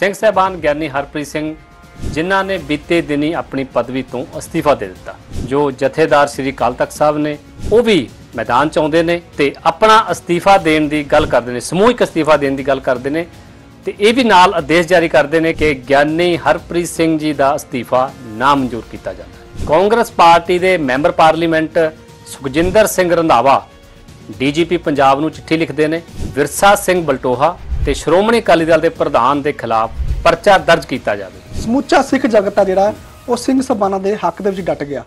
ਸਿੰਘ ਸਹਿਬਾਨ ਗਿਆਨੀ ਹਰਪ੍ਰੀਤ ਸਿੰਘ ਜਿਨ੍ਹਾਂ ਨੇ ਬੀਤੇ ਦਿਨੀ ਆਪਣੀ ਪਦਵੀ ਤੋਂ ਅਸਤੀਫਾ ਦੇ ਦਿੱਤਾ ਜੋ ਜਥੇਦਾਰ ਸ੍ਰੀ ਕਾਲ ਤਖਤ ਸਾਹਿਬ ਨੇ ਉਹ ਵੀ ਮੈਦਾਨ ਚ ਆਉਂਦੇ ਨੇ ਤੇ ਆਪਣਾ ਅਸਤੀਫਾ ਦੇਣ ਦੀ ਗੱਲ ਕਰਦੇ ਨੇ ਸਮੂਹਿਕ ਅਸਤੀਫਾ ਦੇਣ ਦੀ ਗੱਲ ਕਰਦੇ ਨੇ ਤੇ ਇਹ ਵੀ ਨਾਲ ਆਦੇਸ਼ ਜਾਰੀ ਕਰਦੇ ਨੇ ਕਿ ਗਿਆਨੀ ਹਰਪ੍ਰੀਤ ਸਿੰਘ ਜੀ ਦਾ ਅਸਤੀਫਾ ਨਾ ਮਨਜ਼ੂਰ ਕੀਤਾ ਜਾਂਦਾ ਕਾਂਗਰਸ ਪਾਰਟੀ ਦੇ member parliament Sukhjinder Singh Randhawa DGP Punjab ਨੂੰ ਚਿੱਠੀ ਲਿਖਦੇ ਨੇ ਵਿਰਸਾ ਸਿੰਘ ਬਲਟੋਹਾ ਤੇ ਸ਼੍ਰੋਮਣੀ ਅਕਾਲੀ ਦਲ ਦੇ ਪ੍ਰਧਾਨ ਦੇ ਖਿਲਾਫ ਪਰਚਾ ਦਰਜ ਕੀਤਾ ਜਾਵੇ ਸਮੁੱਚਾ ਸਿੱਖ ਜਗਤ ਆ ਜਿਹੜਾ ਉਹ ਸਿੰਘ ਸਭਾਨਾ ਦੇ ਹੱਕ ਦੇ ਵਿੱਚ ਡਟ ਗਿਆ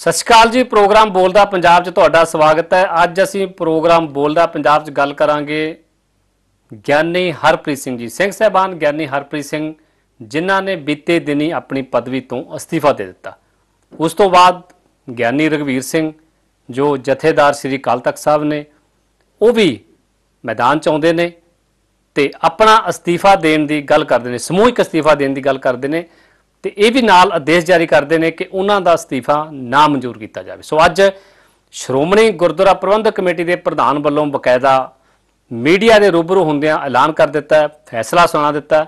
ਸਤਿ ਸ਼੍ਰੀ ਅਕਾਲ ਜੀ ਪ੍ਰੋਗਰਾਮ ਬੋਲਦਾ ਪੰਜਾਬ 'ਚ ਤੁਹਾਡਾ ਸਵਾਗਤ ਹੈ ਅੱਜ ਅਸੀਂ ਪ੍ਰੋਗਰਾਮ ਬੋਲਦਾ ਪੰਜਾਬ 'ਚ ਗੱਲ ਕਰਾਂਗੇ ਗਿਆਨੀ ਹਰਪ੍ਰੀਤ ਸਿੰਘ ਜੀ ਸਿੰਘ ਸਹਿਬਾਨ ਗਿਆਨੀ ਹਰਪ੍ਰੀਤ ਸਿੰਘ ਜਿਨ੍ਹਾਂ ਨੇ ਬੀਤੇ ਦਿਨੀ ਆਪਣੀ ਪਦਵੀ ਤੋਂ ਅਸਤੀਫਾ ਦੇ ਦਿੱਤਾ ਉਸ ਤੋਂ ਬਾਅਦ ਗਿਆਨੀ ਰਗਵੀਰ ਸਿੰਘ ਜੋ ਜਥੇਦਾਰ ਸ੍ਰੀ ਕਾਲ ਤਖਤ ਸਾਹਿਬ ਨੇ ਉਹ ਵੀ ਮੈਦਾਨ ਚ ਆਉਂਦੇ ਨੇ ਤੇ ਆਪਣਾ ਅਸਤੀਫਾ ਦੇਣ ਦੀ ਗੱਲ ਕਰਦੇ ਨੇ ਸਮੂਹਿਕ ਅਸਤੀਫਾ ਦੇਣ ਦੀ ਗੱਲ ਕਰਦੇ ਨੇ ਤੇ ਇਹ ਵੀ ਨਾਲ ਆਦੇਸ਼ ਜਾਰੀ ਕਰਦੇ ਨੇ ਕਿ ਉਹਨਾਂ ਦਾ ਅਸਤੀਫਾ ਨਾ ਮਨਜ਼ੂਰ ਕੀਤਾ ਜਾਵੇ ਸੋ ਅੱਜ ਸ਼੍ਰੋਮਣੀ ਗੁਰਦੁਆਰਾ ਪ੍ਰਬੰਧਕ ਕਮੇਟੀ ਦੇ ਪ੍ਰਧਾਨ ਵੱਲੋਂ ਬਕਾਇਦਾ ਮੀਡੀਆ ਦੇ ਰੂਬਰੂ ਹੁੰਦਿਆਂ ਐਲਾਨ ਕਰ ਦਿੱਤਾ ਫੈਸਲਾ ਸੁਣਾ ਦਿੱਤਾ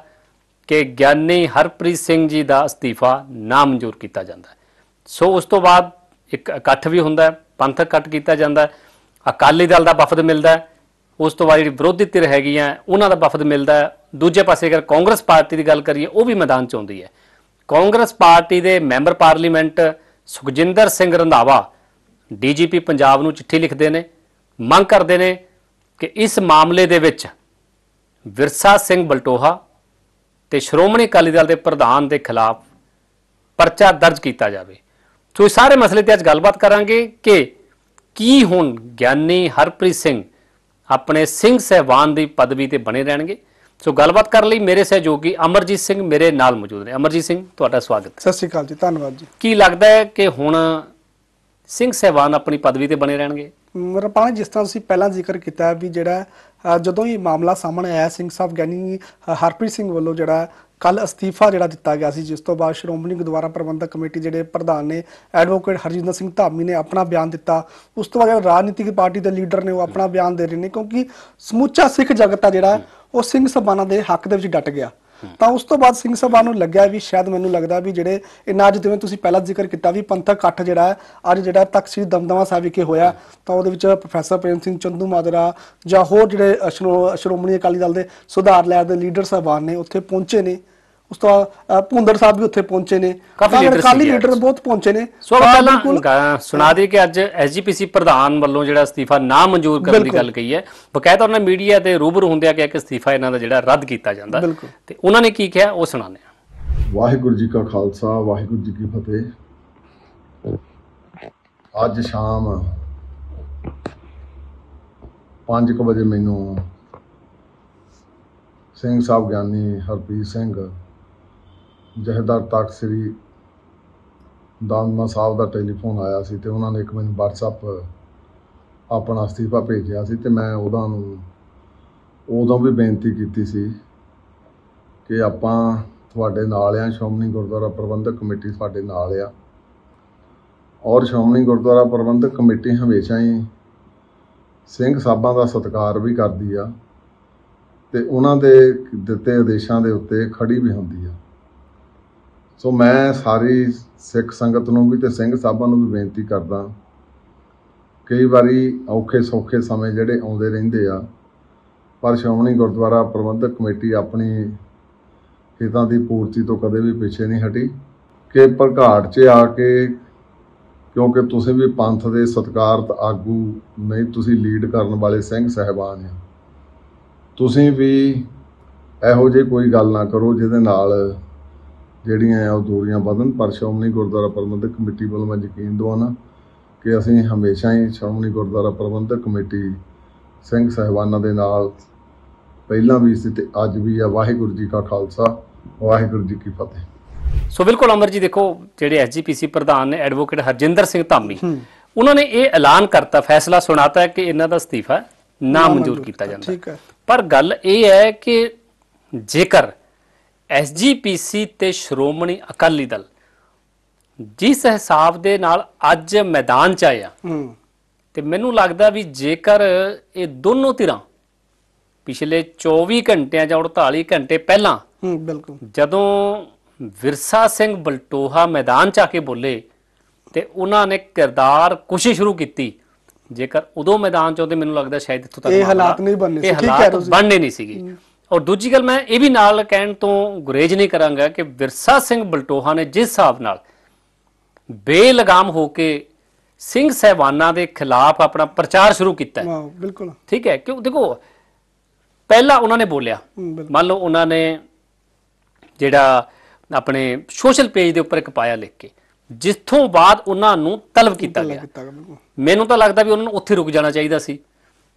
ਕਿ ਗਿਆਨੀ ਹਰਪ੍ਰੀਤ ਸਿੰਘ ਜੀ ਦਾ ਅਸਤੀਫਾ ਨਾ ਮਨਜ਼ੂਰ ਕੀਤਾ ਜਾਂਦਾ ਸੋ ਉਸ ਤੋਂ ਬਾਅਦ ਇੱਕ ਇਕੱਠ ਵੀ ਹੁੰਦਾ ਪੰਥਕ ਕੱਟ ਕੀਤਾ ਜਾਂਦਾ ਅਕਾਲੀ ਦਲ ਦਾ ਵਫਦ ਮਿਲਦਾ ਉਸ ਤੋਂ ਬਾਅਦ ਜਿਹੜੀ ਵਿਰੋਧੀ ਧਿਰ ਹੈਗੀਆਂ ਉਹਨਾਂ ਦਾ ਵਫਦ ਮਿਲਦਾ ਦੂਜੇ ਪਾਸੇ ਅਗਰ ਕਾਂਗਰਸ ਪਾਰਟੀ ਦੀ ਗੱਲ ਕਰੀਏ ਉਹ ਵੀ ਮੈਦਾਨ 'ਚ ਆਉਂਦੀ ਹੈ ਕਾਂਗਰਸ ਪਾਰਟੀ ਦੇ member parliament Sukhjinder Singh Randhawa DGP Punjab ਨੂੰ ਚਿੱਠੀ ਲਿਖਦੇ ਨੇ ਮੰਗ ਕਰਦੇ ਨੇ ਕਿ ਇਸ ਮਾਮਲੇ ਦੇ ਵਿੱਚ ਵਿਰਸਾ ਸਿੰਘ ਬਲਟੋਹਾ ਤੇ ਸ਼੍ਰੋਮਣੀ ਅਕਾਲੀ ਦਲ ਦੇ ਪ੍ਰਧਾਨ ਦੇ ਖਿਲਾਫ ਪਰਚਾ ਦਰਜ ਕੀਤਾ ਜਾਵੇ ਸੋ ਇਹ ਸਾਰੇ ਮਸਲੇ ਤੇ ਅੱਜ ਗੱਲਬਾਤ ਕਰਾਂਗੇ ਕਿ ਕੀ ਹੁਣ ਗਿਆਨੀ ਹਰਪ੍ਰੀਤ ਸਿੰਘ ਆਪਣੇ ਸਿੰਘ ਸਹਿਬਾਨ ਦੀ ਪਦਵੀ ਤੇ ਬਣੇ ਰਹਿਣਗੇ ਸੋ ਗੱਲਬਾਤ ਕਰਨ ਲਈ ਮੇਰੇ ਸਹਿਯੋਗੀ ਅਮਰਜੀਤ ਸਿੰਘ ਮੇਰੇ ਨਾਲ ਮੌਜੂਦ ਨੇ ਅਮਰਜੀਤ ਸਿੰਘ ਤੁਹਾਡਾ ਸਵਾਗਤ ਹੈ ਸਤਿ ਸ਼੍ਰੀ ਅਕਾਲ ਜੀ ਧੰਨਵਾਦ ਜੀ ਕੀ ਲੱਗਦਾ ਹੈ ਕਿ ਹੁਣ ਸਿੰਘ ਸਹਿਬਾਨ ਆਪਣੀ ਪਦਵੀ ਤੇ ਬਣੇ ਰਹਿਣਗੇ ਪਾਣੀ ਜਿਸ ਤਰ੍ਹਾਂ ਤੁਸੀਂ ਪਹਿਲਾਂ ਜ਼ਿਕਰ ਕੀਤਾ ਵੀ ਜਿਹੜਾ ਜਦੋਂ ਇਹ ਮਾਮਲਾ ਸਾਹਮਣੇ ਆਇਆ ਸਿੰਘ ਸਾਹਿਬ ਗੈਨੀ ਹਰਪ੍ਰੀਤ ਸਿੰਘ ਵੱਲੋਂ ਜਿਹੜਾ ਕੱਲ ਅਸਤੀਫਾ ਜਿਹੜਾ ਦਿੱਤਾ ਗਿਆ ਸੀ ਜਿਸ ਤੋਂ ਬਾਅਦ ਸ਼੍ਰੋਮਣੀ ਗੁਰਦੁਆਰਾ ਪ੍ਰਬੰਧਕ ਕਮੇਟੀ ਜਿਹੜੇ ਪ੍ਰਧਾਨ ਨੇ ਐਡਵੋਕੇਟ ਹਰਜਿੰਦਰ ਸਿੰਘ ਧਾਮੀ ਨੇ ਆਪਣਾ ਬਿਆਨ ਦਿੱਤਾ ਉਸ ਤੋਂ ਬਾਅਦ ਰਾਜਨੀਤਿਕ ਪਾਰਟੀ ਦੇ ਲੀਡਰ ਨੇ ਉਹ ਆਪਣਾ ਬਿਆਨ ਦੇ ਰਹੇ ਨੇ ਕਿਉਂਕਿ ਸਮੁੱਚਾ ਸਿੱਖ ਜਗਤ ਆ ਜਿਹੜਾ ਉਹ ਸਿੰਘ ਸਬਾਨਾ ਦੇ ਹੱਕ ਦੇ ਵਿੱਚ ਡਟ ਗਿਆ ਤਾਂ ਉਸ ਤੋਂ ਬਾਅਦ ਸਿੰਘ ਸਭਾ ਨੂੰ ਲੱਗਿਆ ਵੀ ਸ਼ਾਇਦ ਮੈਨੂੰ ਲੱਗਦਾ ਵੀ ਜਿਹੜੇ ਇਹਨਾਂ ਅੱਜ ਜਿਵੇਂ ਤੁਸੀਂ ਪਹਿਲਾਂ ਜ਼ਿਕਰ ਕੀਤਾ ਵੀ ਪੰਥਕ ਇਕੱਠ ਜਿਹੜਾ ਹੈ ਅੱਜ ਜਿਹੜਾ ਸ੍ਰੀ ਦਮਦਮਾ ਸਾਹਿਬ ਵਿਖੇ ਹੋਇਆ ਤਾਂ ਉਹਦੇ ਵਿੱਚ ਪ੍ਰੋਫੈਸਰ ਪ੍ਰੇਮ ਸਿੰਘ ਚੰਦੂ ਮਾਦਰਾ ਜਾਂ ਹੋਰ ਜਿਹੜੇ ਸ਼੍ਰੋਮਣੀ ਅਕਾਲੀ ਦਲ ਦੇ ਸੁਧਾਰ ਲੈ ਦੇ ਲੀਡਰ ਸਾਹਿਬਾਨ ਨੇ ਉੱਥੇ ਪਹੁੰਚੇ ਨੇ ਉਸ ਤੋਂ ਬਾਅਦ ਭੁੰਦਰ ਸਾਹਿਬ ਵੀ ਉੱਥੇ ਪਹੁੰਚੇ ਨੇ ਕਾਫੀ ਲੀਡਰ ਕਾਲੀ ਲੀਡਰ ਬਹੁਤ ਪਹੁੰਚੇ ਨੇ ਸੋ ਪਹਿਲਾਂ ਸੁਣਾ ਦੇ ਕਿ ਅੱਜ ਐਸਜੀਪੀਸੀ ਪ੍ਰਧਾਨ ਵੱਲੋਂ ਜਿਹੜਾ ਅਸਤੀਫਾ ਨਾ ਮਨਜ਼ੂਰ ਕਰਨ ਦੀ ਗੱਲ ਕਹੀ ਹੈ ਬਕਾਇਦਾ ਉਹਨਾਂ ਮੀਡੀਆ ਤੇ ਰੂਬਰੂ ਹੁੰਦਿਆ ਕਿ ਇੱਕ ਅਸਤੀਫਾ ਇਹਨਾਂ ਦਾ ਜਿਹੜਾ ਰੱਦ ਕੀਤਾ ਜਾਂਦਾ ਤੇ ਉਹਨਾਂ ਨੇ ਕੀ ਕਿਹਾ ਉਹ ਸੁਣਾਉਂਦੇ ਆ ਵਾਹਿਗੁਰੂ ਜੀ ਕਾ ਖਾਲਸਾ ਵਾਹਿਗੁਰੂ ਜੀ ਕੀ ਫਤਿਹ ਅੱਜ ਸ਼ਾਮ 5:00 ਵਜੇ ਮੈਨੂੰ ਸਿੰਘ ਸਾਹਿਬ ਗਿਆਨੀ ਹਰਪ੍ਰੀਤ ਸਿੰਘ ਜਹਦਰ ਤਖਤ ਸ੍ਰੀ ਦਾਨਮਾ ਸਾਹਿਬ ਦਾ ਟੈਲੀਫੋਨ ਆਇਆ ਸੀ ਤੇ ਉਹਨਾਂ ਨੇ ਇੱਕ ਮੈਨੂੰ WhatsApp ਆਪਣਾ ਅਸਤੀਫਾ ਭੇਜਿਆ ਸੀ ਤੇ ਮੈਂ ਉਹਦਾ ਨੂੰ ਉਦੋਂ ਵੀ ਬੇਨਤੀ ਕੀਤੀ ਸੀ ਕਿ ਆਪਾਂ ਤੁਹਾਡੇ ਨਾਲ ਆ ਸ਼ੋਮਨੀ ਗੁਰਦੁਆਰਾ ਪ੍ਰਬੰਧਕ ਕਮੇਟੀ ਸਾਡੇ ਨਾਲ ਆ ਔਰ ਸ਼ੋਮਨੀ ਗੁਰਦੁਆਰਾ ਪ੍ਰਬੰਧਕ ਕਮੇਟੀ ਹਮੇਸ਼ਾ ਹੀ ਸਿੰਘ ਸਾਹਿਬਾਂ ਦਾ ਸਤਿਕਾਰ ਵੀ ਕਰਦੀ ਆ ਤੇ ਉਹਨਾਂ ਦੇ ਦਿੱਤੇ ਆਦੇਸ਼ਾਂ ਦੇ ਉੱਤੇ ਖੜੀ ਵੀ ਹੁੰਦੀ ਆ ਸੋ ਮੈਂ ਸਾਰੀ ਸਿੱਖ ਸੰਗਤ ਨੂੰ ਵੀ ਤੇ ਸਿੰਘ ਸਾਹਿਬਾਂ ਨੂੰ ਵੀ ਬੇਨਤੀ ਕਰਦਾ ਕਈ ਵਾਰੀ ਔਖੇ ਸੌਖੇ ਸਮੇਂ ਜਿਹੜੇ ਆਉਂਦੇ ਰਹਿੰਦੇ ਆ ਪਰ ਸ਼੍ਰੋਮਣੀ ਗੁਰਦੁਆਰਾ ਪ੍ਰਬੰਧਕ ਕਮੇਟੀ ਆਪਣੀ ਹਿੱਤਾਂ ਦੀ ਪੂਰਤੀ ਤੋਂ ਕਦੇ ਵੀ ਪਿੱਛੇ ਨਹੀਂ ਹਟੀ ਕਿ ਪ੍ਰਘਾਟ 'ਚ ਆ ਕੇ ਕਿਉਂਕਿ ਤੁਸੀਂ ਵੀ ਪੰਥ ਦੇ ਸਤਕਾਰਤ ਆਗੂ ਨਹੀਂ ਤੁਸੀਂ ਲੀਡ ਕਰਨ ਵਾਲੇ ਸਿੰਘ ਸਹਿਬਾਨ ਆ ਤੁਸੀਂ ਵੀ ਇਹੋ ਜਿਹੀ ਕੋਈ ਗੱਲ ਨਾ ਕਰੋ ਜਿਹਦੇ ਨਾਲ ਜਿਹੜੀਆਂ ਆ ਉਹ ਦੂਰੀਆਂ ਵਧਣ ਪਰ ਸ਼ੌਮਨੀ ਗੁਰਦੁਆਰਾ ਪ੍ਰਬੰਧਕ ਕਮੇਟੀ ਵੱਲੋਂ ਮੈਂ ਯਕੀਨ ਦਵਾਉਣਾ ਕਿ ਅਸੀਂ ਹਮੇਸ਼ਾ ਹੀ ਸ਼ੌਮਨੀ ਗੁਰਦੁਆਰਾ ਪ੍ਰਬੰਧਕ ਕਮੇਟੀ ਸਿੰਘ ਸਹਿਬਾਨਾਂ ਦੇ ਨਾਲ ਪਹਿਲਾਂ ਵੀ ਸੀ ਤੇ ਅੱਜ ਵੀ ਆ ਵਾਹਿਗੁਰੂ ਜੀ ਕਾ ਖਾਲਸਾ ਵਾਹਿਗੁਰੂ ਜੀ ਕੀ ਫਤਿਹ ਸੋ ਬਿਲਕੁਲ ਅਮਰ ਜੀ ਦੇਖੋ ਜਿਹੜੇ ਐਸਜੀਪੀਸੀ ਪ੍ਰਧਾਨ ਨੇ ਐਡਵੋਕੇਟ ਹਰਜਿੰਦਰ ਸਿੰਘ ਧਾਮੀ ਉਹਨਾਂ ਨੇ ਇਹ ਐਲਾਨ ਕਰਤਾ ਫੈਸਲਾ ਸੁਣਾਤਾ ਕਿ ਇਹਨਾਂ ਦਾ ਅਸਤੀਫਾ ਨਾ ਮਨਜ਼ੂਰ ਕੀਤਾ ਜਾਂਦਾ ਪਰ ਗੱਲ ਇਹ ਹੈ ਕਿ ਜੇਕਰ ਐਸਜੀਪੀਸੀ ਤੇ ਸ਼੍ਰੋਮਣੀ ਅਕਾਲੀ ਦਲ ਜਿਸ ਹਿਸਾਬ ਦੇ ਨਾਲ ਅੱਜ ਮੈਦਾਨ 'ਚ ਆਇਆ ਤੇ ਮੈਨੂੰ ਲੱਗਦਾ ਵੀ ਜੇਕਰ ਇਹ ਦੋਨੋਂ ਧਿਰਾਂ ਪਿਛਲੇ 24 ਘੰਟਿਆਂ ਜਾਂ 48 ਘੰਟੇ ਪਹਿਲਾਂ ਬਿਲਕੁਲ ਜਦੋਂ ਵਿਰਸਾ ਸਿੰਘ ਬਲਟੋਹਾ ਮੈਦਾਨ 'ਚ ਆ ਕੇ ਬੋਲੇ ਤੇ ਉਹਨਾਂ ਨੇ ਕਿਰਦਾਰ ਕੁਸ਼ੀ ਸ਼ੁਰੂ ਕੀਤੀ ਜੇਕਰ ਉਦੋਂ ਮੈਦਾਨ 'ਚ ਆਉਂਦੇ ਮੈਨੂੰ ਲੱਗਦਾ ਸ਼ਾਇਦ ਇੱਥੋਂ ਤੱਕ ਇਹ ਹਾਲਾਤ ਨਹੀਂ ਬਣਨੇ ਸੀ ਇਹ ਹਾਲਾਤ ਬਣਨੇ ਨਹੀਂ ਸੀਗੇ ਔਰ ਦੂਜੀ ਗੱਲ ਮੈਂ ਇਹ ਵੀ ਨਾਲ ਕਹਿਣ ਤੋਂ ਗੁਰੇਜ ਨਹੀਂ ਕਰਾਂਗਾ ਕਿ ਵਿਰਸਾ ਸਿੰਘ ਬਲਟੋਹਾ ਨੇ ਜਿਸ ਹਿਸਾਬ ਨਾਲ ਬੇਲਗਾਮ ਹੋ ਕੇ ਸਿੰਘ ਸਹਿਬਾਨਾਂ ਦੇ ਖਿਲਾਫ ਆਪਣਾ ਪ੍ਰਚਾਰ ਸ਼ੁਰੂ ਕੀਤਾ ਹੈ ਬਿਲਕੁਲ ਠੀਕ ਹੈ ਕਿ ਦੇਖੋ ਪਹਿਲਾਂ ਉਹਨਾਂ ਨੇ ਬੋਲਿਆ ਮੰਨ ਲਓ ਉਹਨਾਂ ਨੇ ਜਿਹੜਾ ਆਪਣੇ ਸੋਸ਼ਲ ਪੇਜ ਦੇ ਉੱਪਰ ਇੱਕ ਪਾਇਆ ਲਿਖ ਕੇ ਜਿੱਥੋਂ ਬਾਅਦ ਉਹਨਾਂ ਨੂੰ ਤਲਬ ਕੀਤਾ ਗਿਆ ਮੈਨੂੰ ਤਾਂ ਲੱਗਦਾ ਵੀ ਉਹਨਾਂ ਨੂੰ ਉੱਥੇ ਰੁਕ ਜਾਣਾ ਚਾਹੀਦਾ ਸੀ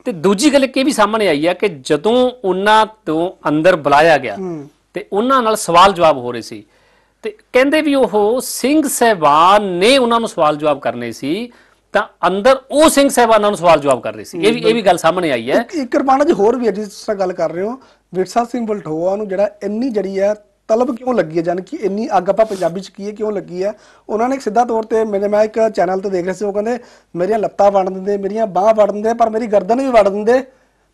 ਤੇ ਦੂਜੀ ਗੱਲ ਇਹ ਵੀ ਸਾਹਮਣੇ ਆਈ ਆ ਕਿ ਜਦੋਂ ਉਹਨਾਂ ਤੋਂ ਅੰਦਰ ਬੁਲਾਇਆ ਗਿਆ ਤੇ ਉਹਨਾਂ ਨਾਲ ਸਵਾਲ ਜਵਾਬ ਹੋ ਰਹੇ ਸੀ ਤੇ ਕਹਿੰਦੇ ਵੀ ਉਹ ਸਿੰਘ ਸਹਿਬਾਨ ਨੇ ਉਹਨਾਂ ਨੂੰ ਸਵਾਲ ਜਵਾਬ ਕਰਨੇ ਸੀ ਤਾਂ ਅੰਦਰ ਉਹ ਸਿੰਘ ਸਹਿਬਾਨਾਂ ਨੂੰ ਸਵਾਲ ਜਵਾਬ ਕਰ ਰਹੇ ਸੀ ਇਹ ਵੀ ਇਹ ਵੀ ਗੱਲ ਸਾਹਮਣੇ ਆਈ ਹੈ ਇੱਕ ਕਿਰਪਾਨਾ ਜੀ ਹੋਰ ਵੀ ਅਜੀਤ ਜਿਸ ਤਰ੍ਹਾਂ ਗੱਲ ਕਰ ਰਹੇ ਹੋ ਵਿਰਸਾ ਸਿੰਘ ਬਲਠੋਆ ਨੂੰ ਜਿਹੜਾ ਇੰਨੀ ਜੜੀ ਹੈ ਤਲਬ ਕਿਉਂ ਲੱਗੀ ਹੈ ਕਿ ਇੰਨੀ ਅੱਗ ਆਪਾਂ ਪੰਜਾਬੀ ਚ ਕੀ ਹੈ ਕਿਉਂ ਲੱਗੀ ਹੈ ਉਹਨਾਂ ਨੇ ਸਿੱਧਾ ਤੌਰ ਤੇ ਮੇਰੇ ਮੈਂ ਇੱਕ ਚੈਨਲ ਤੇ ਦੇਖ ਰਿਹਾ ਸੀ ਉਹ ਕਹਿੰਦੇ ਮੇਰੀਆਂ ਲੱਤਾਂ ਵੜ ਦਿੰਦੇ ਮੇਰੀਆਂ ਬਾਹਾਂ ਵੜ ਦਿੰਦੇ ਪਰ ਮੇਰੀ ਗਰਦਨ ਵੀ ਵੜ ਦਿੰਦੇ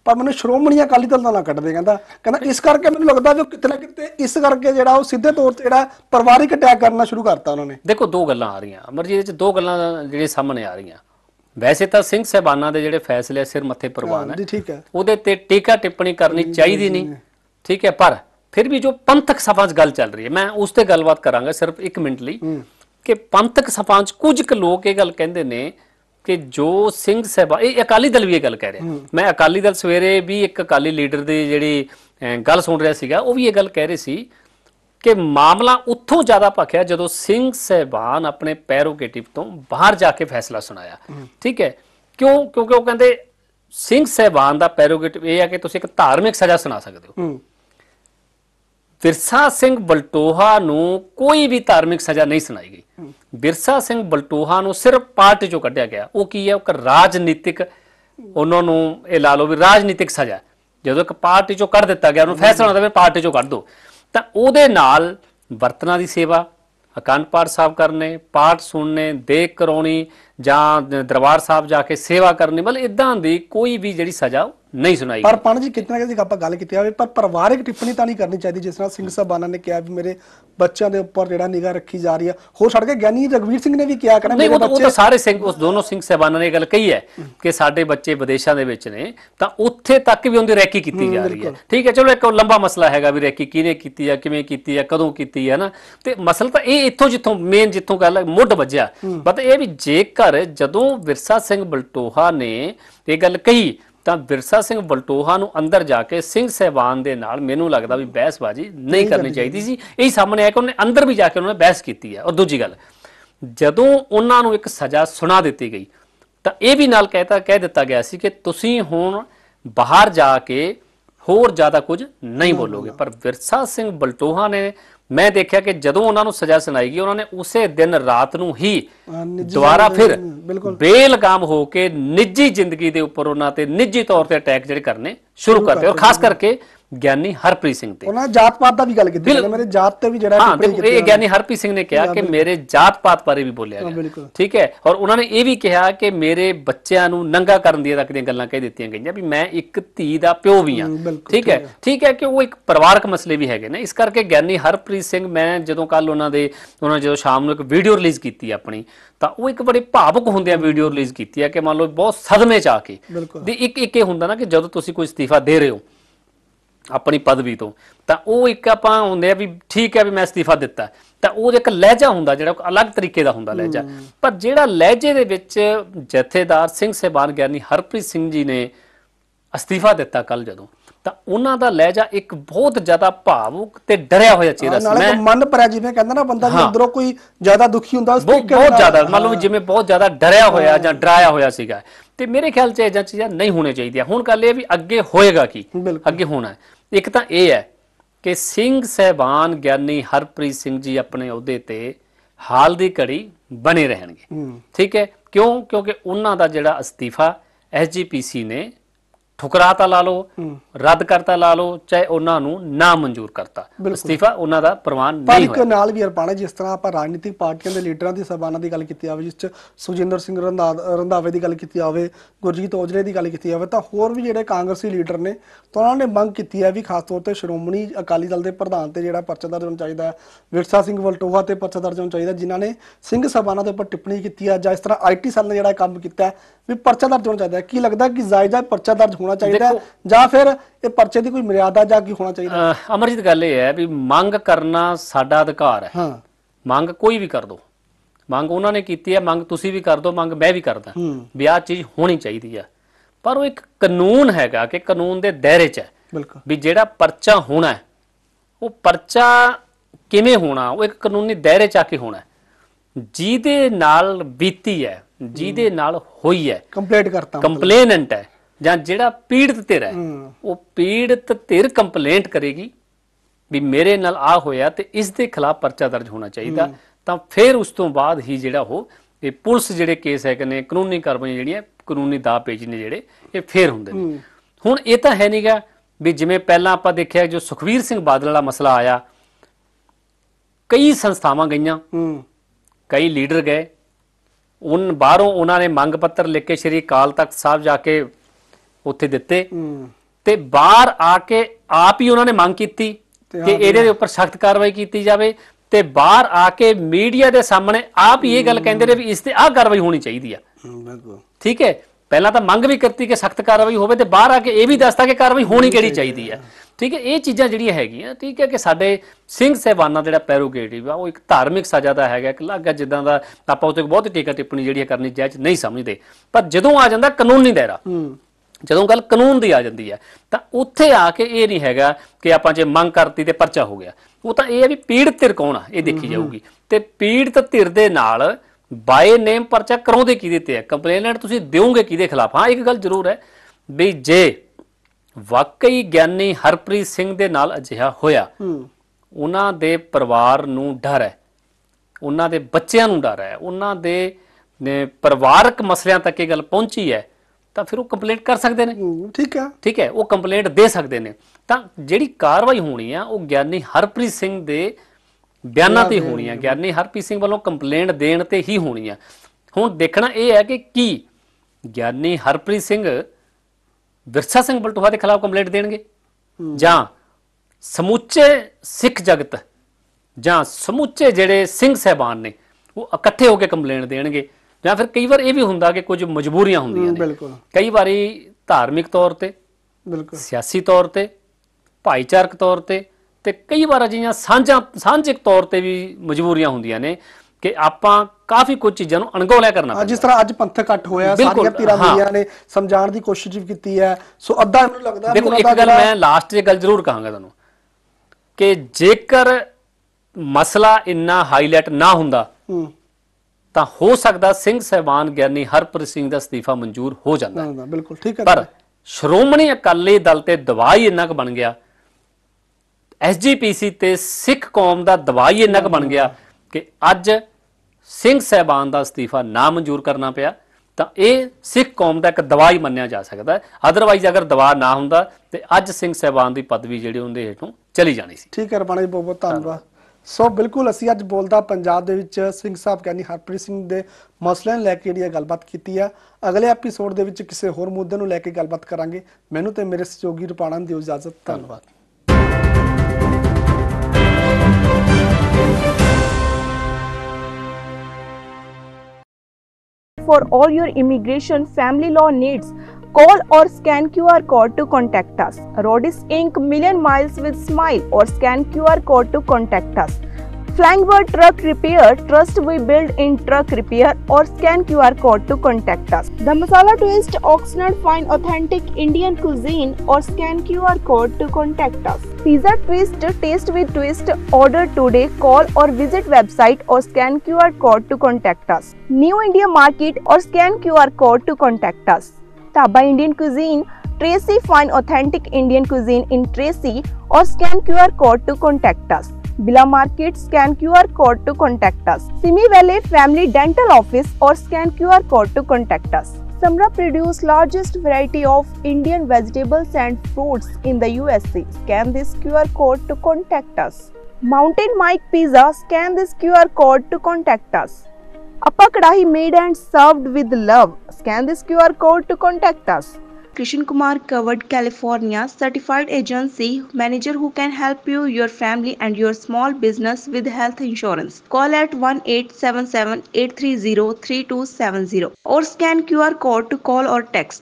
ਪਰ ਮੈਨੂੰ ਸ਼੍ਰੋਮਣੀ ਅਕਾਲੀ ਦਲ ਦਾ ਨਾ ਕੱਢਦੇ ਕਹਿੰਦਾ ਕਹਿੰਦਾ ਇਸ ਕਰਕੇ ਮੈਨੂੰ ਲੱਗਦਾ ਵੀ ਕਿਤੇ ਨਾ ਕਿਤੇ ਇਸ ਕਰਕੇ ਜਿਹੜਾ ਉਹ ਸਿੱਧੇ ਤੌਰ ਤੇ ਜਿਹੜਾ ਪਰਿਵਾਰਿਕ ਅਟੈਕ ਕਰਨਾ ਸ਼ੁਰੂ ਕਰਤਾ ਉਹਨਾਂ ਨੇ ਦੇਖੋ ਦੋ ਗੱਲਾਂ ਆ ਰਹੀਆਂ ਅਮਰ ਜੀ ਇਹਦੇ ਚ ਦੋ ਗੱਲਾਂ ਜਿਹੜੇ ਸਾਹਮਣੇ ਆ ਰਹੀਆਂ ਵੈਸੇ ਤਾਂ ਸਿੰਘ ਸਹਿਬਾਨਾ ਦੇ ਜਿਹੜੇ ਫੈਸਲੇ ਸਿਰ ਮੱਥੇ ਪਰਵਾਨ ਹੈ ਉਹਦੇ ਤੇ ਟੀਕਾ ਟਿੱਪਣੀ ਕਰਨੀ ਚਾਹੀਦੀ ਨਹੀਂ ਠੀਕ ਹੈ ਪਰ ਫਿਰ ਵੀ ਜੋ ਪੰਥਕ ਸਫਾਂ 'ਚ ਗੱਲ ਚੱਲ ਰਹੀ ਹੈ ਮੈਂ ਉਸ ਤੇ ਗੱਲਬਾਤ ਕਰਾਂਗਾ ਸਿਰਫ 1 ਮਿੰਟ ਲਈ ਕਿ ਪੰਥਕ ਸਫਾਂ 'ਚ ਕੁਝ ਕੁ ਲੋਕ ਇਹ ਗੱਲ ਕਹਿੰਦੇ ਨੇ ਕਿ ਜੋ ਸਿੰਘ ਸਹਿਬਾ ਇਹ ਅਕਾਲੀ ਦਲ ਵੀ ਇਹ ਗੱਲ ਕਹਿ ਰਿਹਾ ਮੈਂ ਅਕਾਲੀ ਦਲ ਸਵੇਰੇ ਵੀ ਇੱਕ ਅਕਾਲੀ ਲੀਡਰ ਦੀ ਜਿਹੜੀ ਗੱਲ ਸੁਣ ਰਿਹਾ ਸੀਗਾ ਉਹ ਵੀ ਇਹ ਗੱਲ ਕਹਿ ਰਹੇ ਸੀ ਕਿ ਮਾਮਲਾ ਉੱਥੋਂ ਜ਼ਿਆਦਾ ਭਖਿਆ ਜਦੋਂ ਸਿੰਘ ਸਹਿਬਾਨ ਆਪਣੇ ਪੈਰੋਗੇਟਿਵ ਤੋਂ ਬਾਹਰ ਜਾ ਕੇ ਫੈਸਲਾ ਸੁਣਾਇਆ ਠੀਕ ਹੈ ਕਿਉਂ ਕਿਉਂਕਿ ਉਹ ਕਹਿੰਦੇ ਸਿੰਘ ਸਹਿਬਾਨ ਦਾ ਪੈਰੋਗੇਟਿਵ ਇਹ ਹੈ ਕਿ ਤੁਸੀਂ ਇੱਕ ਧਾਰਮਿਕ ਸਜ਼ਾ ਸੁਣਾ ਸਕਦੇ ਹੋ ਵਿਰਸਾ ਸਿੰਘ ਬਲਟੋਹਾ ਨੂੰ ਕੋਈ ਵੀ ਧਾਰਮਿਕ ਸਜ਼ਾ ਨਹੀਂ ਸੁਣਾਈ ਗਈ ਵਿਰਸਾ ਸਿੰਘ ਬਲਟੋਹਾ ਨੂੰ ਸਿਰਫ ਪਾਰਟੀ ਚੋਂ ਕੱਢਿਆ ਗਿਆ ਉਹ ਕੀ ਹੈ ਇੱਕ ਰਾਜਨੀਤਿਕ ਉਹਨਾਂ ਨੂੰ ਇਹ ਲਾ ਲਓ ਵੀ ਰਾਜਨੀਤਿਕ ਸਜ਼ਾ ਜਦੋਂ ਇੱਕ ਪਾਰਟੀ ਚੋਂ ਕੱਢ ਦਿੱਤਾ ਗਿਆ ਉਹਨੂੰ ਫੈਸਲਾ ਹੁੰਦਾ ਵੀ ਪਾਰਟੀ ਚੋਂ ਕੱਢ ਦੋ ਤਾਂ ਉਹਦੇ ਨਾਲ ਵਰਤਨਾ ਦੀ ਸੇਵਾ ਅਕੰਡ ਪਾਠ ਸਾਹਿਬ ਕਰਨੇ ਪਾਠ ਸੁਣਨੇ ਦੇਖ ਕਰਾਉਣੀ ਜਾਂ ਦਰਬਾਰ ਸਾਹਿਬ ਜਾ ਕੇ ਸੇਵਾ ਕਰਨੀ ਮਤਲਬ ਇਦਾਂ ਦੀ ਕੋਈ ਵੀ ਜਿਹੜੀ ਸਜ਼ਾ ਨਹੀਂ ਸੁਣਾਈ ਪਰ ਪਣ ਜੀ ਕਿਤਨਾ ਕਿਤੇ ਆਪਾਂ ਗੱਲ ਕੀਤੀ ਹੋਵੇ ਪਰ ਪਰਿਵਾਰਿਕ ਟਿੱਪਣੀ ਤਾਂ ਨਹੀਂ ਕਰਨੀ ਚਾਹੀਦੀ ਜਿਸ ਨਾਲ ਸਿੰਘ ਸਾਹਿਬਾਨਾ ਨੇ ਕਿਹਾ ਵੀ ਮੇਰੇ ਬੱਚਿਆਂ ਦੇ ਉੱਪਰ ਜਿਹੜਾ ਨਿਗਾਹ ਰੱਖੀ ਜਾ ਰਹੀ ਆ ਹੋਰ ਛੱਡ ਕੇ ਗਿਆਨੀ ਰਗਵੀਰ ਸਿੰਘ ਨੇ ਵੀ ਕਿਹਾ ਕਰਨਾ ਮੇਰੇ ਬੱਚੇ ਉਹ ਤਾਂ ਸਾਰੇ ਸਿੰਘ ਉਸ ਦੋਨੋਂ ਸਿੰਘ ਸਾਹਿਬਾਨਾ ਨੇ ਇਹ ਗੱਲ ਕਹੀ ਹੈ ਕਿ ਸਾਡੇ ਬੱਚੇ ਵਿਦੇਸ਼ਾਂ ਦੇ ਵਿੱਚ ਨੇ ਤਾਂ ਉੱਥੇ ਤੱਕ ਵੀ ਉਹਦੀ ਰੈਕੀ ਕੀਤੀ ਜਾ ਰਹੀ ਹੈ ਠੀਕ ਹੈ ਚਲੋ ਇੱਕ ਲੰਬਾ ਮਸਲਾ ਹੈਗਾ ਵੀ ਰੈਕੀ ਕਿਹਨੇ ਕੀਤੀ ਆ ਕਿਵੇਂ ਕੀਤੀ ਆ ਕਦੋਂ ਕੀਤੀ ਆ ਨਾ ਤੇ ਮਸਲਾ ਤਾਂ ਇਹ ਇੱਥੋਂ ਜਿੱਥੋਂ ਮੇਨ ਜਿੱਥੋਂ ਗੱਲ ਮੁੱਢ ਵੱਜਿਆ ਪਤਾ ਇਹ ਵੀ ਜੇਕਰ ਜਦੋਂ ਵਿਰਸਾ ਸਿੰਘ ਬਲਟੋਹਾ ਨੇ ਇਹ ਗੱਲ ਕਹੀ ਤਾਂ ਬਿਰਸਾ ਸਿੰਘ ਬਲਟੋਹਾ ਨੂੰ ਅੰਦਰ ਜਾ ਕੇ ਸਿੰਘ ਸਹਿਬਾਨ ਦੇ ਨਾਲ ਮੈਨੂੰ ਲੱਗਦਾ ਵੀ ਬਹਿਸਬਾਜੀ ਨਹੀਂ ਕਰਨੀ ਚਾਹੀਦੀ ਸੀ ਇਹ ਸਾਹਮਣੇ ਆਇਆ ਕਿ ਉਹਨੇ ਅੰਦਰ ਵੀ ਜਾ ਕੇ ਉਹਨਾਂ ਬਹਿਸ ਕੀਤੀ ਹੈ ਔਰ ਦੂਜੀ ਗੱਲ ਜਦੋਂ ਉਹਨਾਂ ਨੂੰ ਇੱਕ ਸਜ਼ਾ ਸੁਣਾ ਦਿੱਤੀ ਗਈ ਤਾਂ ਇਹ ਵੀ ਨਾਲ ਕਹਿਤਾ ਕਹਿ ਦਿੱਤਾ ਗਿਆ ਸੀ ਕਿ ਤੁਸੀਂ ਹੁਣ ਬਾਹਰ ਜਾ ਕੇ ਹੋਰ ਜ਼ਿਆਦਾ ਕੁਝ ਨਹੀਂ ਬੋਲੋਗੇ ਪਰ ਵਿਰਸਾ ਸਿੰਘ ਬਲਟੋਹਾ ਨੇ ਮੈਂ ਦੇਖਿਆ ਕਿ ਜਦੋਂ ਉਹਨਾਂ ਨੂੰ ਸਜ਼ਾ ਸੁਣਾਈ ਗਈ ਉਹਨਾਂ ਨੇ ਉਸੇ ਦਿਨ ਰਾਤ ਨੂੰ ਹੀ ਦੁਬਾਰਾ ਫਿਰ ਬੇਲਗਾਮ ਹੋ ਕੇ ਨਿੱਜੀ ਜ਼ਿੰਦਗੀ ਦੇ ਉੱਪਰ ਉਹਨਾਂ ਤੇ ਨਿੱਜੀ ਤੌਰ ਤੇ ਅਟੈਕ ਜਿਹੜੇ ਕਰਨੇ ਸ਼ੁਰੂ ਕਰਦੇ ਔਰ ਖਾਸ ਕਰਕੇ ਗਿਆਨੀ ਹਰਪ੍ਰੀਤ ਸਿੰਘ ਤੇ ਉਹਨਾਂ ਜਾਤ ਪਾਤ ਦਾ ਵੀ ਗੱਲ ਕੀਤੀ ਮੇਰੇ ਜਾਤ ਤੇ ਵੀ ਜਿਹੜਾ ਹਾਂ ਇਹ ਗਿਆਨੀ ਹਰਪ੍ਰੀਤ ਸਿੰਘ ਨੇ ਕਿਹਾ ਕਿ ਮੇਰੇ ਜਾਤ ਪਾਤ ਬਾਰੇ ਵੀ ਬੋਲਿਆ ਗਿਆ ਠੀਕ ਹੈ ਔਰ ਉਹਨਾਂ ਨੇ ਇਹ ਵੀ ਕਿਹਾ ਕਿ ਮੇਰੇ ਬੱਚਿਆਂ ਨੂੰ ਨੰਗਾ ਕਰਨ ਦੀਆਂ ਤੱਕ ਦੀਆਂ ਗੱਲਾਂ ਕਹਿ ਦਿੱਤੀਆਂ ਗਈਆਂ ਵੀ ਮੈਂ ਇੱਕ ਧੀ ਦਾ ਪਿਓ ਵੀ ਹਾਂ ਠੀਕ ਹੈ ਠੀਕ ਹੈ ਕਿ ਉਹ ਇੱਕ ਪਰਿਵਾਰਕ ਮਸਲੇ ਵੀ ਹੈਗੇ ਨੇ ਇਸ ਕਰਕੇ ਗਿਆਨੀ ਹਰਪ੍ਰੀਤ ਸਿੰਘ ਮੈਂ ਜਦੋਂ ਕੱਲ ਉਹਨਾਂ ਦੇ ਉਹਨਾਂ ਜਦੋਂ ਸ਼ਾਮ ਨੂੰ ਇੱਕ ਵੀਡੀਓ ਰਿਲੀਜ਼ ਕੀਤੀ ਆਪਣੀ ਤਾਂ ਉਹ ਇੱਕ ਬੜੇ ਭਾਵੁਕ ਹੁੰਦਿਆਂ ਵੀਡੀਓ ਰਿਲੀਜ਼ ਕੀਤੀ ਹੈ ਕਿ ਮੰਨ ਲਓ ਬਹੁਤ ਸਦਮੇ ਚ ਆ ਕੇ ਦੇ ਇੱਕ ਇੱਕ ਇਹ ਹੁੰਦਾ ਨਾ ਕਿ ਜਦੋਂ ਤੁਸੀਂ ਕੋਈ ਅਸਤੀਫਾ ਦੇ ਰਹੇ ਹੋ ਆਪਣੀ ਪਦਵੀ ਤੋਂ ਤਾਂ ਉਹ ਇੱਕ ਆਪਾਂ ਹੁੰਦੇ ਆ ਵੀ ਠੀਕ ਹੈ ਵੀ ਮੈਂ ਅਸਤੀਫਾ ਦਿੱਤਾ ਤਾਂ ਉਹ ਇੱਕ ਲਹਿਜਾ ਹੁੰਦਾ ਜਿਹੜਾ ਅਲੱਗ ਤਰੀਕੇ ਦਾ ਹੁੰਦਾ ਲਹਿਜਾ ਪਰ ਜਿਹੜਾ ਲਹਿਜੇ ਦੇ ਵਿੱਚ ਜਥੇਦਾਰ ਸਿੰਘ ਸਹਿਬਾਨ ਗਿਆਨੀ ਹਰਪ੍ਰੀਤ ਸਿੰਘ ਜੀ ਨੇ ਅਸਤੀਫਾ ਦਿੱਤਾ ਕੱਲ ਜਦੋਂ ਤਾਂ ਉਹਨਾਂ ਦਾ ਲਹਿਜਾ ਇੱਕ ਬਹੁਤ ਜ਼ਿਆਦਾ ਭਾਵੁਕ ਤੇ ਡਰਿਆ ਹੋਇਆ ਚਿਹਰਾ ਸੀ ਮੈਂ ਮਨ ਪਰਿਆ ਜਿਵੇਂ ਕਹਿੰਦਾ ਨਾ ਬੰਦਾ ਵੀ ਅੰਦਰੋਂ ਕੋਈ ਜ਼ਿਆਦਾ ਦੁਖੀ ਹੁੰਦਾ ਉਸ ਤਰੀਕੇ ਬਹੁਤ ਜ਼ਿਆਦਾ ਮੰਨ ਲਓ ਜਿਵੇਂ ਬਹੁਤ ਜ਼ਿਆਦਾ ਡਰਿਆ ਹੋਇਆ ਜਾਂ ਡਰਾਇਆ ਹੋਇਆ ਸੀਗਾ ਤੇ ਮੇਰੇ ਖਿਆਲ 'ਚ ਇਹ ਚੀਜ਼ਾਂ ਨਹੀਂ ਹੋਣੇ ਚਾਹੀਦੀਆਂ ਹੁਣ ਗੱਲ ਇਹ ਵੀ ਅੱਗੇ ਹੋਏਗਾ ਕੀ ਅੱਗੇ ਹੋਣਾ ਇੱਕ ਤਾਂ ਇਹ ਹੈ ਕਿ ਸਿੰਘ ਸਹਿਬਾਨ ਗਿਆਨੀ ਹਰਪ੍ਰੀਤ ਸਿੰਘ ਜੀ ਆਪਣੇ ਅਹੁਦੇ ਤੇ ਹਾਲ ਦੀ ਘੜੀ ਬਣੇ ਰਹਿਣਗੇ ਠੀਕ ਹੈ ਕਿਉਂ ਕਿਉਂਕਿ ਉਹਨਾਂ ਦਾ ਜਿਹੜਾ ਅਸਤੀਫਾ ਐਸਜੀਪੀਸੀ ਨੇ ਠੁਕਰਾਤਾ ਲਾ ਲਓ ਰੱਦ ਕਰਤਾ ਲਾ ਲਓ ਚਾਹੇ ਉਹਨਾਂ ਨੂੰ ਨਾ ਮਨਜ਼ੂਰ ਕਰਤਾ ਅਸਤੀਫਾ ਉਹਨਾਂ ਦਾ ਪ੍ਰਵਾਨ ਨਹੀਂ ਹੋਇਆ ਪਰ ਨਾਲ ਵੀ ਅਰਪਾਣਾ ਜਿਸ ਤਰ੍ਹਾਂ ਆਪਾਂ ਰਾਜਨੀਤਿਕ ਪਾਰਟੀਆਂ ਦੇ ਲੀਡਰਾਂ ਦੀ ਸਰਬਾਨਾ ਦੀ ਗੱਲ ਕੀਤੀ ਆਵੇ ਜਿਸ ਚ ਸੁਜਿੰਦਰ ਸਿੰਘ ਰੰਧਾਵੇ ਦੀ ਗੱਲ ਕੀਤੀ ਆਵੇ ਗੁਰਜੀਤ ਔਜਲੇ ਦੀ ਗੱਲ ਕੀਤੀ ਆਵੇ ਤਾਂ ਹੋਰ ਵੀ ਜਿਹੜੇ ਕਾਂਗਰਸੀ ਲੀਡਰ ਨੇ ਤਾਂ ਉਹਨਾਂ ਨੇ ਮੰਗ ਕੀਤੀ ਹੈ ਵੀ ਖਾਸ ਤੌਰ ਤੇ ਸ਼੍ਰੋਮਣੀ ਅਕਾਲੀ ਦਲ ਦੇ ਪ੍ਰਧਾਨ ਤੇ ਜਿਹੜਾ ਪਰਚਾ ਦਰਜ ਹੋਣਾ ਚਾਹੀਦਾ ਵਿਰਸਾ ਸਿੰਘ ਵਲਟੋਹਾ ਤੇ ਪਰਚਾ ਦਰਜ ਹੋਣਾ ਚਾਹੀਦਾ ਜਿਨ੍ਹਾਂ ਨੇ ਸਿੰਘ ਸਭਾਨਾ ਦੇ ਉੱਪਰ ਟਿੱਪਣੀ ਕੀਤੀ ਆ ਜਾਂ ਇਸ ਤਰ੍ਹਾਂ ਆਈਟੀ ਸੈੱਲ ਨੇ ਜਿਹੜਾ ਕੰਮ ਕੀਤਾ ਵੀ ਪਰਚਾ ਦਰਜ ਹੋਣਾ ਚਾਹੀਦਾ ਕੀ ਲੱਗਦਾ ਕਿ ਹੈ ਪਰਚਾ ਦਰਜ ਹੋਣਾ ਹੋਣਾ ਚਾਹੀਦਾ ਜਾਂ ਫਿਰ ਇਹ ਪਰਚੇ ਦੀ ਕੋਈ ਮਰਿਆਦਾ ਜਾਂ ਕੀ ਹੋਣਾ ਚਾਹੀਦਾ ਅਮਰਜੀਤ ਗੱਲ ਇਹ ਹੈ ਵੀ ਮੰਗ ਕਰਨਾ ਸਾਡਾ ਅਧਿਕਾਰ ਹੈ ਹਾਂ ਮੰਗ ਕੋਈ ਵੀ ਕਰ ਦੋ ਮੰਗ ਉਹਨਾਂ ਨੇ ਕੀਤੀ ਹੈ ਮੰਗ ਤੁਸੀਂ ਵੀ ਕਰ ਦੋ ਮੰਗ ਮੈਂ ਵੀ ਕਰਦਾ ਵਿਆਹ ਚੀਜ਼ ਹੋਣੀ ਚਾਹੀਦੀ ਆ ਪਰ ਉਹ ਇੱਕ ਕਾਨੂੰਨ ਹੈਗਾ ਕਿ ਕਾਨੂੰਨ ਦੇ ਦਾਇਰੇ 'ਚ ਹੈ ਬਿਲਕੁਲ ਵੀ ਜਿਹੜਾ ਪਰਚਾ ਹੋਣਾ ਹੈ ਉਹ ਪਰਚਾ ਕਿਵੇਂ ਹੋਣਾ ਉਹ ਇੱਕ ਕਾਨੂੰਨੀ ਦਾਇਰੇ 'ਚ ਆ ਕੇ ਹੋਣਾ ਜਿਹਦੇ ਨਾਲ ਬੀਤੀ ਹੈ ਜਿਹਦੇ ਨਾਲ ਹੋਈ ਹੈ ਕੰਪਲੀਟ ਕਰਤਾ ਕੰਪਲੇਨੈਂਟ ਹੈ ਜਾਂ ਜਿਹੜਾ ਪੀੜਤ ਤੇ ਰਹਿ ਉਹ ਪੀੜਤ ਧਿਰ ਕੰਪਲੇਂਟ ਕਰੇਗੀ ਵੀ ਮੇਰੇ ਨਾਲ ਆ ਹੋਇਆ ਤੇ ਇਸ ਦੇ ਖਿਲਾਫ ਪਰਚਾ ਦਰਜ ਹੋਣਾ ਚਾਹੀਦਾ ਤਾਂ ਫਿਰ ਉਸ ਤੋਂ ਬਾਅਦ ਹੀ ਜਿਹੜਾ ਉਹ ਇਹ ਪੁਲਿਸ ਜਿਹੜੇ ਕੇਸ ਹੈ ਕਨੇ ਕਾਨੂੰਨੀ ਕਾਰਵਾਈ ਜਿਹੜੀਆਂ ਕਾਨੂੰਨੀ ਦਾਅ ਪੇਚ ਨੇ ਜਿਹੜੇ ਇਹ ਫੇਰ ਹੁੰਦੇ ਨੇ ਹੁਣ ਇਹ ਤਾਂ ਹੈ ਨਹੀਂਗਾ ਵੀ ਜਿਵੇਂ ਪਹਿਲਾਂ ਆਪਾਂ ਦੇਖਿਆ ਜੋ ਸੁਖਵੀਰ ਸਿੰਘ ਬਾਦਲ ਵਾਲਾ ਮਸਲਾ ਆਇਆ ਕਈ ਸੰਸਥਾਵਾਂ ਗਈਆਂ ਕਈ ਲੀਡਰ ਗਏ ਉਨ ਬਾਹਰੋਂ ਉਹਨਾਂ ਨੇ ਮੰਗ ਪੱਤਰ ਲਿਖ ਕੇ ਸ਼੍ਰੀ ਕਾਲ ਤਖਤ ਸਾਹਿਬ ਜਾ ਕੇ ਉੱਥੇ ਦਿੱਤੇ ਤੇ ਬਾਹਰ ਆ ਕੇ ਆਪ ਹੀ ਉਹਨਾਂ ਨੇ ਮੰਗ ਕੀਤੀ ਕਿ ਇਹਦੇ ਦੇ ਉੱਪਰ ਸਖਤ ਕਾਰਵਾਈ ਕੀਤੀ ਜਾਵੇ ਤੇ ਬਾਹਰ ਆ ਕੇ ਮੀਡੀਆ ਦੇ ਸਾਹਮਣੇ ਆਪ ਹੀ ਇਹ ਗੱਲ ਕਹਿੰਦੇ ਨੇ ਵੀ ਇਸ ਤੇ ਆਹ ਕਾਰਵਾਈ ਹੋਣੀ ਚਾਹੀਦੀ ਆ ਠੀਕ ਹੈ ਪਹਿਲਾਂ ਤਾਂ ਮੰਗ ਵੀ ਕਰਤੀ ਕਿ ਸਖਤ ਕਾਰਵਾਈ ਹੋਵੇ ਤੇ ਬਾਹਰ ਆ ਕੇ ਇਹ ਵੀ ਦੱਸਤਾ ਕਿ ਕਾਰਵਾਈ ਹੋਣੀ ਕਿਹੜੀ ਚਾਹੀਦੀ ਆ ਠੀਕ ਹੈ ਇਹ ਚੀਜ਼ਾਂ ਜਿਹੜੀਆਂ ਹੈਗੀਆਂ ਠੀਕ ਹੈ ਕਿ ਸਾਡੇ ਸਿੰਘ ਸਹਿਬਾਨਾਂ ਜਿਹੜਾ ਪੈਰੋਗੇਟਿਵ ਆ ਉਹ ਇੱਕ ਧਾਰਮਿਕ ਸਜ਼ਾ ਦਾ ਹੈਗਾ ਇੱਕ ਲੱਗਾ ਜਿੱਦਾਂ ਦਾ ਆਪਾਂ ਉਸ ਤੇ ਬਹੁਤ ਟੀਕਾ ਟਿੱਪਣੀ ਜਿਹੜੀ ਕਰਨੀ ਜਾਇਜ਼ ਨਹੀਂ ਸਮਝਦੇ ਪਰ ਜਦੋਂ ਆ ਜਾਂਦਾ ਕਾਨੂੰਨੀ ਦਾਇਰਾ ਜਦੋਂ ਗੱਲ ਕਾਨੂੰਨ ਦੀ ਆ ਜਾਂਦੀ ਹੈ ਤਾਂ ਉੱਥੇ ਆ ਕੇ ਇਹ ਨਹੀਂ ਹੈਗਾ ਕਿ ਆਪਾਂ ਜੇ ਮੰਗ ਕਰਤੀ ਤੇ ਪਰਚਾ ਹੋ ਗਿਆ ਉਹ ਤਾਂ ਇਹ ਹੈ ਵੀ ਪੀੜਤ ਧਿਰ ਕੌਣ ਆ ਇਹ ਦੇਖੀ ਜਾਊਗੀ ਤੇ ਪੀੜਤ ਧਿਰ ਦੇ ਨਾਲ ਬਾਏ ਨੇਮ ਪਰਚਾ ਕਰਾਉਂਦੇ ਕੀ ਦਿੱਤੇ ਆ ਕੰਪਲੇਨੈਂਟ ਤੁਸੀਂ ਦਿਓਗੇ ਕਿਹਦੇ ਖਿਲਾਫ ਹਾਂ ਇੱਕ ਗੱਲ ਜ਼ਰੂਰ ਹੈ ਵੀ ਜੇ ਵਾਕਈ ਗਿਆਨੀ ਹਰਪ੍ਰੀਤ ਸਿੰਘ ਦੇ ਨਾਲ ਅਜਿਹਾ ਹੋਇਆ ਉਹਨਾਂ ਦੇ ਪਰਿਵਾਰ ਨੂੰ ਡਰ ਹੈ ਉਹਨਾਂ ਦੇ ਬੱਚਿਆਂ ਨੂੰ ਡਰ ਹੈ ਉਹਨਾਂ ਦੇ ਪਰਿਵਾਰਕ ਮਸਲਿਆਂ ਤੱਕ ਇਹ ਗੱਲ ਪਹੁੰਚੀ ਹੈ ਤਾਂ ਫਿਰ ਉਹ ਕੰਪਲੇਂਟ ਕਰ ਸਕਦੇ ਨੇ ਠੀਕ ਹੈ ਠੀਕ ਹੈ ਉਹ ਕੰਪਲੇਂਟ ਦੇ ਸਕਦੇ ਨੇ ਤਾਂ ਜਿਹੜੀ ਕਾਰਵਾਈ ਹੋਣੀ ਆ ਉਹ ਗਿਆਨੀ ਹਰਪ੍ਰੀਤ ਸਿੰਘ ਦੇ ਬਿਆਨਾਂ ਤੇ ਹੋਣੀ ਆ ਗਿਆਨੀ ਹਰਪ੍ਰੀਤ ਸਿੰਘ ਵੱਲੋਂ ਕੰਪਲੇਂਟ ਦੇਣ ਤੇ ਹੀ ਹੋਣੀ ਆ ਹੁਣ ਦੇਖਣਾ ਇਹ ਹੈ ਕਿ ਕੀ ਗਿਆਨੀ ਹਰਪ੍ਰੀਤ ਸਿੰਘ ਵਿਰਸਾ ਸਿੰਘ ਬਲਟੂਹਾ ਦੇ ਖਿਲਾਫ ਕੰਪਲੇਂਟ ਦੇਣਗੇ ਜਾਂ ਸਮੁੱਚੇ ਸਿੱਖ ਜਗਤ ਜਾਂ ਸਮੁੱਚੇ ਜਿਹੜੇ ਸਿੰਘ ਸਹਿਬਾਨ ਨੇ ਉਹ ਇਕੱਠੇ ਹੋ ਕੇ ਕੰਪਲੇਂਟ ਦੇਣਗੇ ਜਾਂ ਫਿਰ ਕਈ ਵਾਰ ਇਹ ਵੀ ਹੁੰਦਾ ਕਿ ਕੁਝ ਮਜਬੂਰੀਆਂ ਹੁੰਦੀਆਂ ਨੇ ਬਿਲਕੁਲ ਕਈ ਵਾਰੀ ਧਾਰਮਿਕ ਤੌਰ ਤੇ ਬਿਲਕੁਲ ਸਿਆਸੀ ਤੌਰ ਤੇ ਭਾਈਚਾਰਕ ਤੌਰ ਤੇ ਤੇ ਕਈ ਵਾਰ ਅਜਿਹੀਆਂ ਸਾਂਝਾ ਸਾਂਝਿਕ ਤੌਰ ਤੇ ਵੀ ਮਜਬੂਰੀਆਂ ਹੁੰਦੀਆਂ ਨੇ ਕਿ ਆਪਾਂ ਕਾਫੀ ਕੁਝ ਚੀਜ਼ਾਂ ਨੂੰ ਅਣਗੌਲਿਆ ਕਰਨਾ ਪੈਂਦਾ ਜਿਸ ਤਰ੍ਹਾਂ ਅੱਜ ਪੰਥਕ ਇਕੱਠ ਹੋਇਆ ਸਾਰੀਆਂ ਧਿਰਾਂ ਮੀਆਂ ਨੇ ਸਮਝਾਉਣ ਦੀ ਕੋਸ਼ਿਸ਼ ਵੀ ਕੀਤੀ ਹੈ ਸੋ ਅੱਧਾ ਮੈਨੂੰ ਲੱਗਦਾ ਦੇਖੋ ਇੱਕ ਗੱਲ ਮੈਂ ਲਾਸਟ ਇਹ ਗੱਲ ਜ਼ਰੂਰ ਕਹਾਂਗਾ ਤੁਹਾਨੂੰ ਕਿ ਜੇਕਰ ਮਸਲਾ ਇੰਨਾ ਹਾਈਲਾਈਟ ਨਾ ਹੁੰਦਾ ਤਾਂ ਹੋ ਸਕਦਾ ਸਿੰਘ ਸਹਿਬਾਨ ਗਿਆਨੀ ਹਰਪ੍ਰੀਤ ਸਿੰਘ ਦਾ ਅਸਤੀਫਾ ਮਨਜ਼ੂਰ ਹੋ ਜਾਂਦਾ ਨਾ ਨਾ ਬਿਲਕੁਲ ਠੀਕ ਹੈ ਪਰ ਸ਼੍ਰੋਮਣੀ ਅਕਾਲੀ ਦਲ ਤੇ ਦਵਾਈ ਹੀ ਇੰਨਾ ਕੁ ਬਣ ਗਿਆ ਐਸਜੀਪੀਸੀ ਤੇ ਸਿੱਖ ਕੌਮ ਦਾ ਦਵਾਈ ਹੀ ਇੰਨਾ ਕੁ ਬਣ ਗਿਆ ਕਿ ਅੱਜ ਸਿੰਘ ਸਹਿਬਾਨ ਦਾ ਅਸਤੀਫਾ ਨਾ ਮਨਜ਼ੂਰ ਕਰਨਾ ਪਿਆ ਤਾਂ ਇਹ ਸਿੱਖ ਕੌਮ ਦਾ ਇੱਕ ਦਵਾਈ ਹੀ ਮੰਨਿਆ ਜਾ ਸਕਦਾ ਹੈ ਅਦਰਵਾਈਜ਼ ਅਗਰ ਦਵਾ ਨਾ ਹੁੰਦਾ ਤੇ ਅੱਜ ਸਿੰਘ ਸਹਿਬਾਨ ਦੀ ਪਦਵੀ ਜਿਹੜੀ ਉਹਦੇ ਹੇਠੋਂ ਚਲੀ ਜਾਣੀ ਸੀ ਠੀਕ ਹੈ ਰਮਣਾ ਜੀ ਬਹੁਤ ਬਹੁਤ ਧੰਨਵਾਦ ਸੋ ਬਿਲਕੁਲ ਅਸੀਂ ਅੱਜ ਬੋਲਦਾ ਪੰਜਾਬ ਦੇ ਵਿੱਚ ਸਿੰਘ ਸਾਹਿਬ ਕਹਿੰਦੀ ਹਰਪ੍ਰੀਤ ਸਿੰਘ ਦੇ ਮਸਲੇ ਨੂੰ ਲੈ ਕੇ ਜਿਹੜੀ ਗੱਲਬਾਤ ਕੀਤੀ ਆ ਅਗਲੇ ਐਪੀਸੋਡ ਦੇ ਵਿੱਚ ਕਿਸੇ ਹੋਰ ਮੁੱਦੇ ਨੂੰ ਲੈ ਕੇ ਗੱਲਬਾਤ ਕਰਾਂਗੇ ਮੈਨੂੰ ਤੇ ਮੇਰੇ ਸਹਿਯੋਗੀ ਰਪਾਣਾ ਦੀ ਇਜਾਜ਼ਤ ਧੰਨਵਾਦ for 올 your immigration family law needs Call or scan QR code to contact us. Rodis Inc. Million Miles with Smile or scan QR code to contact us. Flangbird Truck Repair Trust we build in truck repair or scan QR code to contact us. The Masala Twist Oxnard fine authentic Indian cuisine or scan QR code to contact us. Pizza Twist Taste with Twist order today call or visit website or scan QR code to contact us. New India Market or scan QR code to contact us. Taba Indian Cuisine. Tracy find authentic Indian cuisine in Tracy or scan QR code to contact us. Bila Market scan QR code to contact us. Simi Valley Family Dental Office or scan QR code to contact us. Samra produce largest variety of Indian vegetables and fruits in the USA. Scan this QR code to contact us. Mountain Mike Pizza scan this QR code to contact us. Appa Kadahi made and served with love. Scan this QR code to contact us. Krishan Kumar covered California certified agency manager who can help you, your family, and your small business with health insurance. Call at 1 877 830 3270 or scan QR code to call or text.